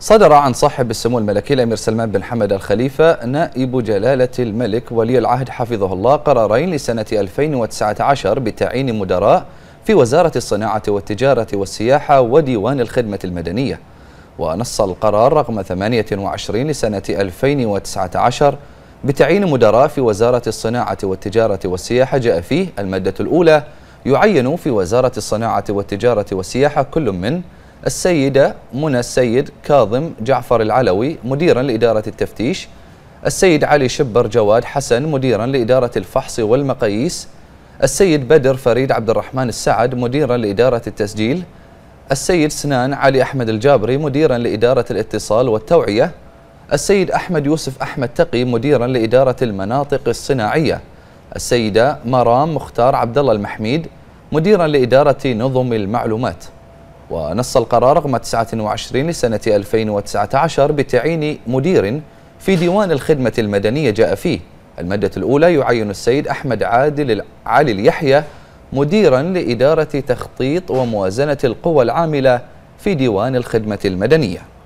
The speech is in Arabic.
صدر عن صاحب السمو الملكي الأمير سلمان بن حمد الخليفة نائب جلالة الملك ولي العهد حفظه الله قرارين لسنة 2019 بتعيين مدراء في وزارة الصناعة والتجارة والسياحة وديوان الخدمة المدنية ونص القرار رقم 28 لسنة 2019 بتعيين مدراء في وزارة الصناعة والتجارة والسياحة جاء فيه المادة الأولى يعين في وزارة الصناعة والتجارة والسياحة كل من السيدة منى السيد كاظم جعفر العلوي مديرا لإدارة التفتيش السيد علي شبر جواد حسن مديرا لإدارة الفحص والمقاييس السيد بدر فريد عبد الرحمن السعد مديرا لإدارة التسجيل السيد سنان علي أحمد الجابري مديرا لإدارة الاتصال والتوعية السيد أحمد يوسف أحمد تقي مديرا لإدارة المناطق الصناعية السيدة مرام مختار عبد الله المحميد مديرا لإدارة نظم المعلومات ونص القرار رقم 29 لسنة 2019 بتعيين مدير في ديوان الخدمة المدنية جاء فيه المادة الأولى يعين السيد أحمد عادل علي اليحيى مديرا لإدارة تخطيط وموازنة القوى العاملة في ديوان الخدمة المدنية